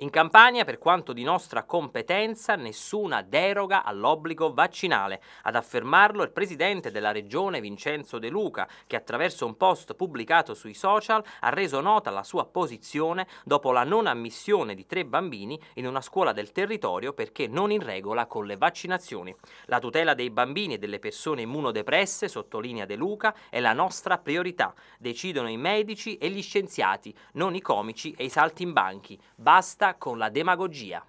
In Campania, per quanto di nostra competenza, nessuna deroga all'obbligo vaccinale. Ad affermarlo il presidente della regione Vincenzo De Luca, che attraverso un post pubblicato sui social ha reso nota la sua posizione dopo la non ammissione di tre bambini in una scuola del territorio perché non in regola con le vaccinazioni. La tutela dei bambini e delle persone immunodepresse, sottolinea De Luca, è la nostra priorità. Decidono i medici e gli scienziati, non i comici e i saltimbanchi. Basta con la demagogia.